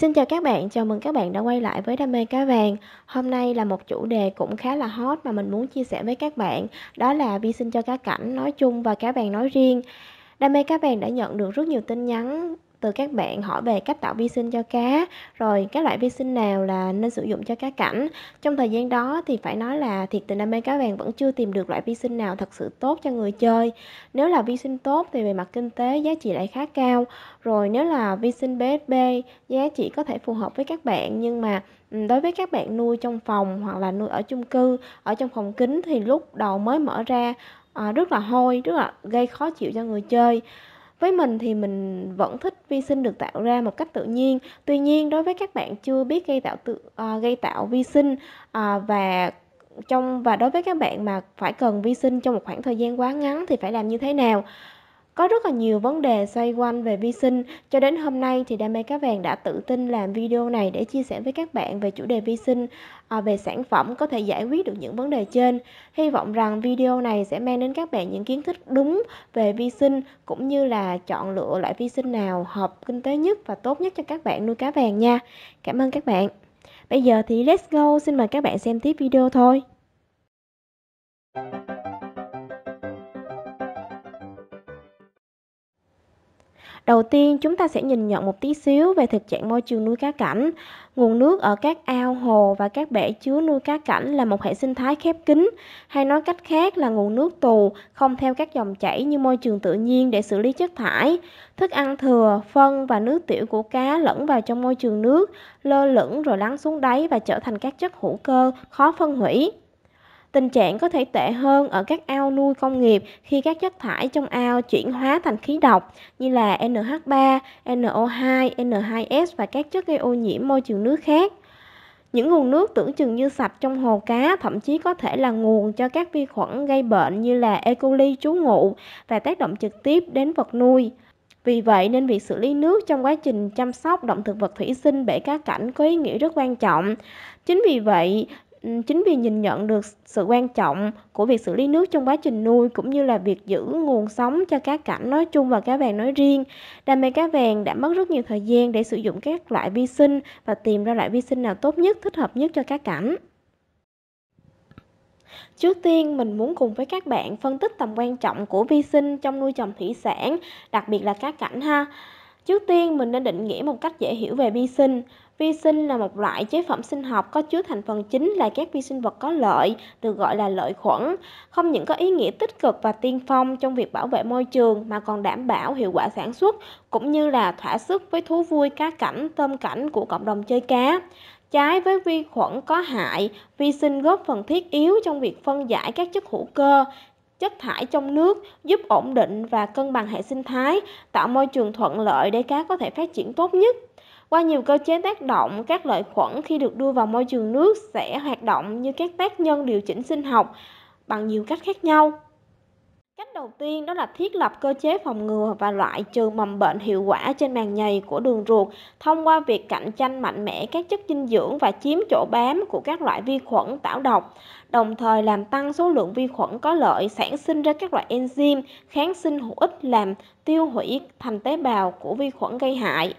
Xin chào các bạn, chào mừng các bạn đã quay lại với Đam mê cá vàng Hôm nay là một chủ đề cũng khá là hot mà mình muốn chia sẻ với các bạn Đó là vi sinh cho cá cảnh nói chung và cá vàng nói riêng Đam mê cá vàng đã nhận được rất nhiều tin nhắn từ các bạn hỏi về cách tạo vi sinh cho cá rồi các loại vi sinh nào là nên sử dụng cho cá cảnh trong thời gian đó thì phải nói là thiệt tình đam mê cá vàng vẫn chưa tìm được loại vi sinh nào thật sự tốt cho người chơi nếu là vi sinh tốt thì về mặt kinh tế giá trị lại khá cao rồi nếu là vi sinh BSB giá trị có thể phù hợp với các bạn nhưng mà đối với các bạn nuôi trong phòng hoặc là nuôi ở chung cư ở trong phòng kính thì lúc đầu mới mở ra ờ, rất là hôi rất là gây khó chịu cho người chơi với mình thì mình vẫn thích vi sinh được tạo ra một cách tự nhiên tuy nhiên đối với các bạn chưa biết gây tạo tự uh, gây tạo vi sinh uh, và trong và đối với các bạn mà phải cần vi sinh trong một khoảng thời gian quá ngắn thì phải làm như thế nào có rất là nhiều vấn đề xoay quanh về vi sinh, cho đến hôm nay thì Đam mê cá vàng đã tự tin làm video này để chia sẻ với các bạn về chủ đề vi sinh, à, về sản phẩm có thể giải quyết được những vấn đề trên. Hy vọng rằng video này sẽ mang đến các bạn những kiến thức đúng về vi sinh cũng như là chọn lựa loại vi sinh nào hợp kinh tế nhất và tốt nhất cho các bạn nuôi cá vàng nha. Cảm ơn các bạn. Bây giờ thì let's go, xin mời các bạn xem tiếp video thôi. Đầu tiên, chúng ta sẽ nhìn nhận một tí xíu về thực trạng môi trường nuôi cá cảnh. Nguồn nước ở các ao, hồ và các bể chứa nuôi cá cảnh là một hệ sinh thái khép kín, hay nói cách khác là nguồn nước tù, không theo các dòng chảy như môi trường tự nhiên để xử lý chất thải. Thức ăn thừa, phân và nước tiểu của cá lẫn vào trong môi trường nước, lơ lửng rồi lắng xuống đáy và trở thành các chất hữu cơ khó phân hủy. Tình trạng có thể tệ hơn ở các ao nuôi công nghiệp khi các chất thải trong ao chuyển hóa thành khí độc như là NH3, NO2, N2S và các chất gây ô nhiễm môi trường nước khác. Những nguồn nước tưởng chừng như sạch trong hồ cá thậm chí có thể là nguồn cho các vi khuẩn gây bệnh như là E. coli trú ngụ và tác động trực tiếp đến vật nuôi. Vì vậy nên việc xử lý nước trong quá trình chăm sóc động thực vật thủy sinh bể cá cảnh có ý nghĩa rất quan trọng. Chính vì vậy, chính vì nhìn nhận được sự quan trọng của việc xử lý nước trong quá trình nuôi cũng như là việc giữ nguồn sống cho cá cảnh nói chung và cá vàng nói riêng đam mê cá vàng đã mất rất nhiều thời gian để sử dụng các loại vi sinh và tìm ra loại vi sinh nào tốt nhất thích hợp nhất cho cá cảnh Trước tiên, mình muốn cùng với các bạn phân tích tầm quan trọng của vi sinh trong nuôi trồng thủy sản, đặc biệt là cá cảnh ha. Trước tiên, mình nên định nghĩa một cách dễ hiểu về vi sinh. Vi sinh là một loại chế phẩm sinh học có chứa thành phần chính là các vi sinh vật có lợi, được gọi là lợi khuẩn, không những có ý nghĩa tích cực và tiên phong trong việc bảo vệ môi trường mà còn đảm bảo hiệu quả sản xuất cũng như là thỏa sức với thú vui cá cảnh, tôm cảnh của cộng đồng chơi cá. Trái với vi khuẩn có hại, vi sinh góp phần thiết yếu trong việc phân giải các chất hữu cơ, chất thải trong nước giúp ổn định và cân bằng hệ sinh thái, tạo môi trường thuận lợi để cá có thể phát triển tốt nhất. Qua nhiều cơ chế tác động, các lợi khuẩn khi được đưa vào môi trường nước sẽ hoạt động như các tác nhân điều chỉnh sinh học bằng nhiều cách khác nhau. Cách đầu tiên đó là thiết lập cơ chế phòng ngừa và loại trừ mầm bệnh hiệu quả trên màng nhầy của đường ruột thông qua việc cạnh tranh mạnh mẽ các chất dinh dưỡng và chiếm chỗ bám của các loại vi khuẩn tạo độc, đồng thời làm tăng số lượng vi khuẩn có lợi sản sinh ra các loại enzyme kháng sinh hữu ích làm tiêu hủy thành tế bào của vi khuẩn gây hại.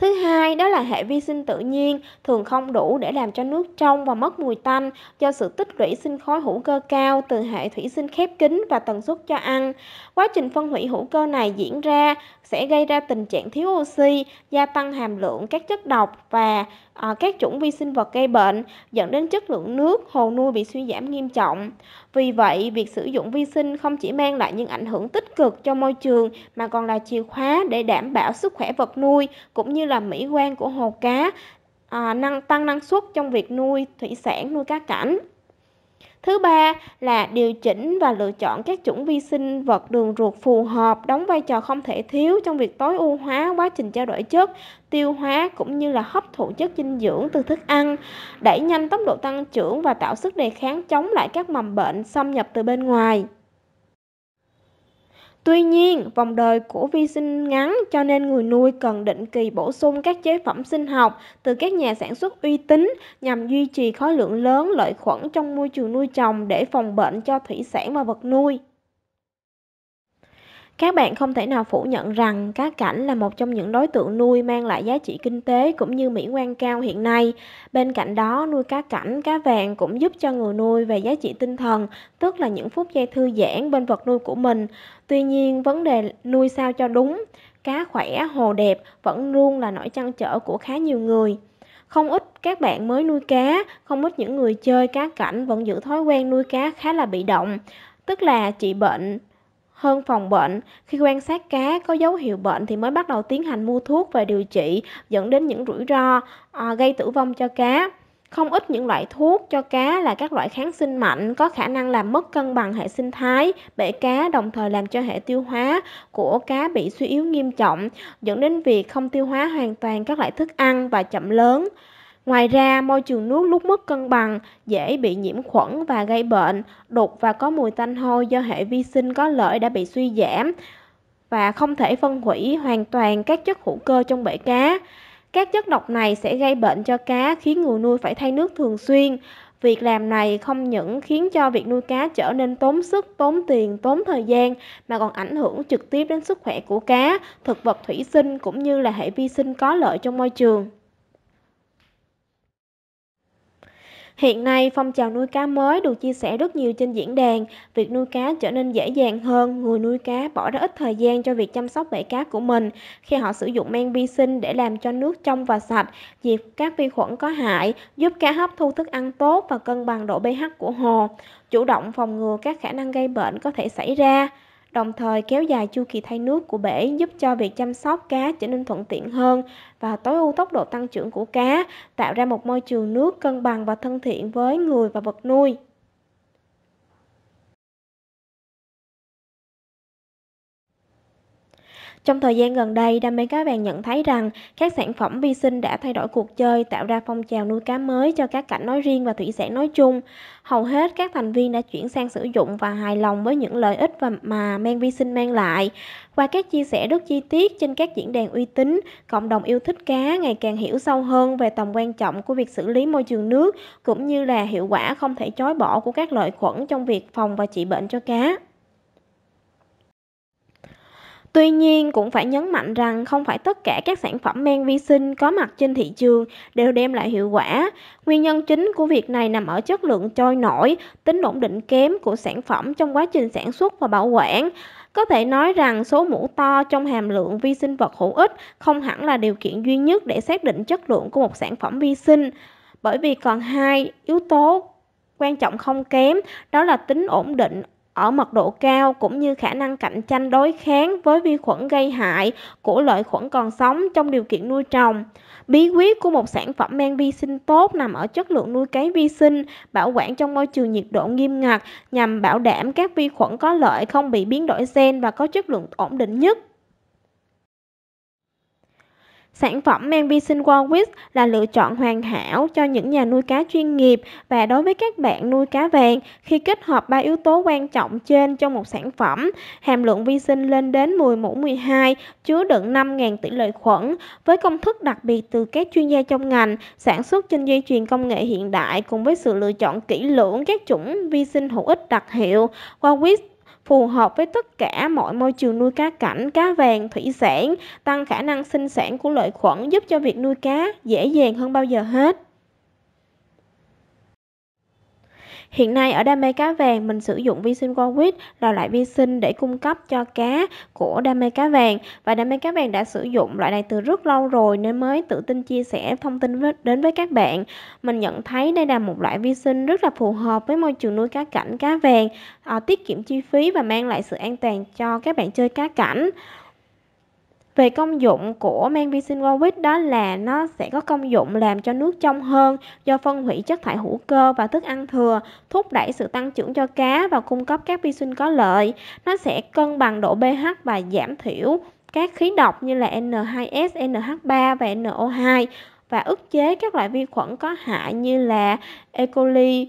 Thứ hai đó là hệ vi sinh tự nhiên thường không đủ để làm cho nước trong và mất mùi tanh do sự tích lũy sinh khối hữu cơ cao từ hệ thủy sinh khép kín và tần suất cho ăn. Quá trình phân hủy hữu cơ này diễn ra sẽ gây ra tình trạng thiếu oxy, gia tăng hàm lượng các chất độc và à, các chủng vi sinh vật gây bệnh, dẫn đến chất lượng nước hồ nuôi bị suy giảm nghiêm trọng. Vì vậy, việc sử dụng vi sinh không chỉ mang lại những ảnh hưởng tích cực cho môi trường mà còn là chìa khóa để đảm bảo sức khỏe vật nuôi cũng như là mỹ quan của hồ cá, à, năng tăng năng suất trong việc nuôi thủy sản, nuôi cá cảnh. Thứ ba là điều chỉnh và lựa chọn các chủng vi sinh vật đường ruột phù hợp đóng vai trò không thể thiếu trong việc tối ưu hóa quá trình trao đổi chất, tiêu hóa cũng như là hấp thụ chất dinh dưỡng từ thức ăn, đẩy nhanh tốc độ tăng trưởng và tạo sức đề kháng chống lại các mầm bệnh xâm nhập từ bên ngoài. Tuy nhiên, vòng đời của vi sinh ngắn cho nên người nuôi cần định kỳ bổ sung các chế phẩm sinh học từ các nhà sản xuất uy tín nhằm duy trì khối lượng lớn lợi khuẩn trong môi trường nuôi trồng để phòng bệnh cho thủy sản và vật nuôi các bạn không thể nào phủ nhận rằng cá cảnh là một trong những đối tượng nuôi mang lại giá trị kinh tế cũng như mỹ quan cao hiện nay. Bên cạnh đó, nuôi cá cảnh, cá vàng cũng giúp cho người nuôi về giá trị tinh thần, tức là những phút giây thư giãn bên vật nuôi của mình. Tuy nhiên, vấn đề nuôi sao cho đúng, cá khỏe, hồ đẹp vẫn luôn là nỗi trăn trở của khá nhiều người. Không ít các bạn mới nuôi cá, không ít những người chơi cá cảnh vẫn giữ thói quen nuôi cá khá là bị động, tức là trị bệnh hơn phòng bệnh. Khi quan sát cá có dấu hiệu bệnh thì mới bắt đầu tiến hành mua thuốc và điều trị dẫn đến những rủi ro à, gây tử vong cho cá. Không ít những loại thuốc cho cá là các loại kháng sinh mạnh có khả năng làm mất cân bằng hệ sinh thái bể cá đồng thời làm cho hệ tiêu hóa của cá bị suy yếu nghiêm trọng dẫn đến việc không tiêu hóa hoàn toàn các loại thức ăn và chậm lớn. Ngoài ra, môi trường nước lúc mất cân bằng dễ bị nhiễm khuẩn và gây bệnh, đục và có mùi tanh hôi do hệ vi sinh có lợi đã bị suy giảm và không thể phân hủy hoàn toàn các chất hữu cơ trong bể cá. Các chất độc này sẽ gây bệnh cho cá khiến người nuôi phải thay nước thường xuyên. Việc làm này không những khiến cho việc nuôi cá trở nên tốn sức, tốn tiền, tốn thời gian mà còn ảnh hưởng trực tiếp đến sức khỏe của cá, thực vật thủy sinh cũng như là hệ vi sinh có lợi trong môi trường. Hiện nay, phong trào nuôi cá mới được chia sẻ rất nhiều trên diễn đàn. Việc nuôi cá trở nên dễ dàng hơn, người nuôi cá bỏ ra ít thời gian cho việc chăm sóc bể cá của mình khi họ sử dụng men vi sinh để làm cho nước trong và sạch, diệt các vi khuẩn có hại, giúp cá hấp thu thức ăn tốt và cân bằng độ pH của hồ, chủ động phòng ngừa các khả năng gây bệnh có thể xảy ra đồng thời kéo dài chu kỳ thay nước của bể giúp cho việc chăm sóc cá trở nên thuận tiện hơn và tối ưu tốc độ tăng trưởng của cá, tạo ra một môi trường nước cân bằng và thân thiện với người và vật nuôi. Trong thời gian gần đây, đam mê cá vàng nhận thấy rằng các sản phẩm vi sinh đã thay đổi cuộc chơi, tạo ra phong trào nuôi cá mới cho các cảnh nói riêng và thủy sản nói chung. Hầu hết các thành viên đã chuyển sang sử dụng và hài lòng với những lợi ích mà men vi sinh mang lại. Qua các chia sẻ rất chi tiết trên các diễn đàn uy tín, cộng đồng yêu thích cá ngày càng hiểu sâu hơn về tầm quan trọng của việc xử lý môi trường nước cũng như là hiệu quả không thể chối bỏ của các lợi khuẩn trong việc phòng và trị bệnh cho cá. Tuy nhiên cũng phải nhấn mạnh rằng không phải tất cả các sản phẩm men vi sinh có mặt trên thị trường đều đem lại hiệu quả. Nguyên nhân chính của việc này nằm ở chất lượng trôi nổi, tính ổn định kém của sản phẩm trong quá trình sản xuất và bảo quản. Có thể nói rằng số mũ to trong hàm lượng vi sinh vật hữu ích không hẳn là điều kiện duy nhất để xác định chất lượng của một sản phẩm vi sinh, bởi vì còn hai yếu tố quan trọng không kém, đó là tính ổn định ở mật độ cao cũng như khả năng cạnh tranh đối kháng với vi khuẩn gây hại của lợi khuẩn còn sống trong điều kiện nuôi trồng. Bí quyết của một sản phẩm men vi sinh tốt nằm ở chất lượng nuôi cấy vi sinh, bảo quản trong môi trường nhiệt độ nghiêm ngặt nhằm bảo đảm các vi khuẩn có lợi không bị biến đổi gen và có chất lượng ổn định nhất. Sản phẩm men vi sinh Walwich là lựa chọn hoàn hảo cho những nhà nuôi cá chuyên nghiệp và đối với các bạn nuôi cá vàng khi kết hợp ba yếu tố quan trọng trên trong một sản phẩm, hàm lượng vi sinh lên đến 10 mũ 12, chứa đựng 5.000 tỷ lợi khuẩn với công thức đặc biệt từ các chuyên gia trong ngành, sản xuất trên dây chuyền công nghệ hiện đại cùng với sự lựa chọn kỹ lưỡng các chủng vi sinh hữu ích đặc hiệu. Walwich phù hợp với tất cả mọi môi trường nuôi cá cảnh, cá vàng, thủy sản, tăng khả năng sinh sản của lợi khuẩn giúp cho việc nuôi cá dễ dàng hơn bao giờ hết. Hiện nay ở đam mê cá vàng mình sử dụng vi sinh Warwick là loại vi sinh để cung cấp cho cá của đam mê cá vàng và đam mê cá vàng đã sử dụng loại này từ rất lâu rồi nên mới tự tin chia sẻ thông tin với, đến với các bạn. Mình nhận thấy đây là một loại vi sinh rất là phù hợp với môi trường nuôi cá cảnh cá vàng, à, tiết kiệm chi phí và mang lại sự an toàn cho các bạn chơi cá cảnh về công dụng của men vi sinh Warwick đó là nó sẽ có công dụng làm cho nước trong hơn do phân hủy chất thải hữu cơ và thức ăn thừa, thúc đẩy sự tăng trưởng cho cá và cung cấp các vi sinh có lợi. Nó sẽ cân bằng độ pH và giảm thiểu các khí độc như là N2S, NH3 và NO2 và ức chế các loại vi khuẩn có hại như là E. coli,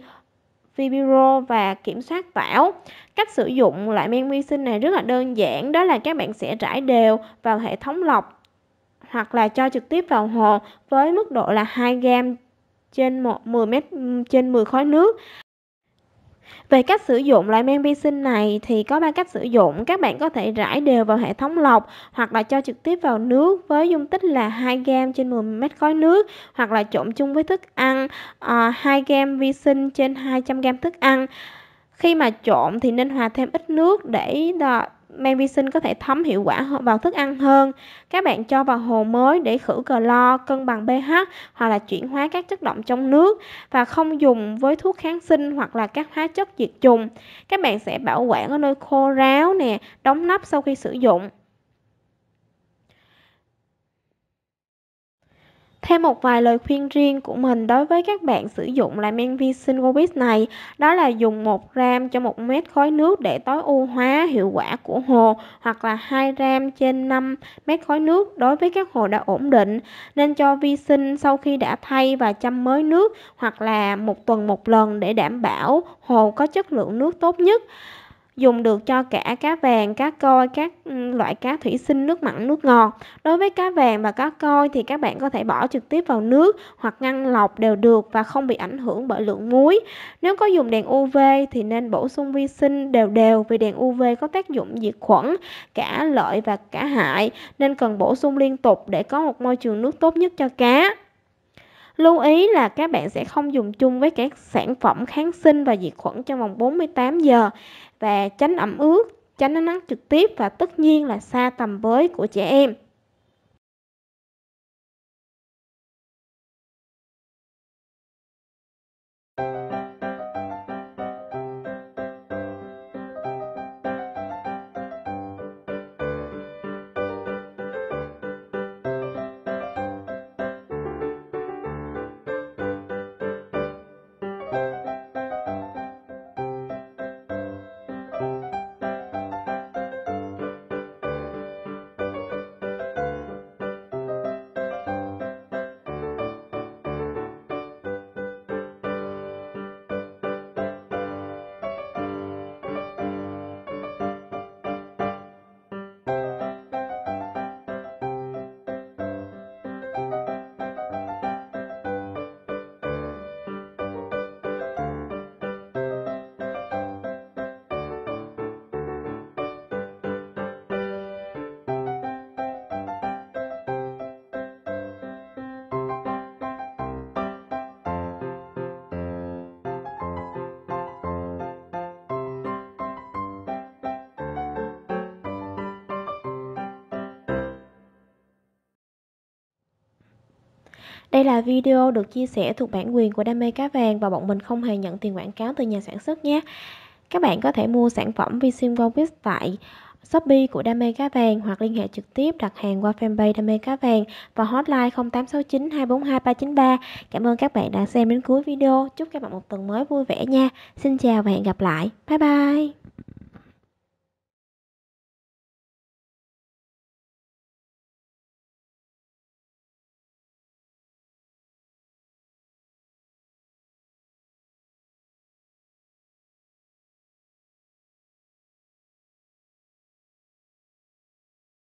Vibiro và kiểm soát tảo. Cách sử dụng loại men vi sinh này rất là đơn giản, đó là các bạn sẽ rải đều vào hệ thống lọc hoặc là cho trực tiếp vào hồ với mức độ là 2 gam trên 10 mét trên 10 khối nước. Về cách sử dụng loại men vi sinh này thì có 3 cách sử dụng. Các bạn có thể rải đều vào hệ thống lọc hoặc là cho trực tiếp vào nước với dung tích là 2 g trên 10 mét khối nước hoặc là trộn chung với thức ăn à, 2 g vi sinh trên 200 g thức ăn. Khi mà trộn thì nên hòa thêm ít nước để men vi sinh có thể thấm hiệu quả vào thức ăn hơn. Các bạn cho vào hồ mới để khử cờ lo, cân bằng pH hoặc là chuyển hóa các chất động trong nước và không dùng với thuốc kháng sinh hoặc là các hóa chất diệt trùng. Các bạn sẽ bảo quản ở nơi khô ráo nè, đóng nắp sau khi sử dụng. Thêm một vài lời khuyên riêng của mình đối với các bạn sử dụng loại men vi sinh Wobis này, đó là dùng 1 gram cho 1 mét khối nước để tối ưu hóa hiệu quả của hồ hoặc là 2 gram trên 5 mét khối nước đối với các hồ đã ổn định. Nên cho vi sinh sau khi đã thay và chăm mới nước hoặc là một tuần một lần để đảm bảo hồ có chất lượng nước tốt nhất dùng được cho cả cá vàng, cá coi, các ừ, loại cá thủy sinh, nước mặn, nước ngọt. Đối với cá vàng và cá coi thì các bạn có thể bỏ trực tiếp vào nước hoặc ngăn lọc đều được và không bị ảnh hưởng bởi lượng muối. Nếu có dùng đèn UV thì nên bổ sung vi sinh đều đều vì đèn UV có tác dụng diệt khuẩn, cả lợi và cả hại nên cần bổ sung liên tục để có một môi trường nước tốt nhất cho cá. Lưu ý là các bạn sẽ không dùng chung với các sản phẩm kháng sinh và diệt khuẩn trong vòng 48 giờ và tránh ẩm ướt, tránh ánh nắng trực tiếp và tất nhiên là xa tầm với của trẻ em. Đây là video được chia sẻ thuộc bản quyền của Đam mê cá vàng và bọn mình không hề nhận tiền quảng cáo từ nhà sản xuất nhé. Các bạn có thể mua sản phẩm Visim Wellness tại Shopee của Đam mê cá vàng hoặc liên hệ trực tiếp đặt hàng qua fanpage Đam mê cá vàng và hotline 0869 242 393. Cảm ơn các bạn đã xem đến cuối video. Chúc các bạn một tuần mới vui vẻ nha. Xin chào và hẹn gặp lại. Bye bye.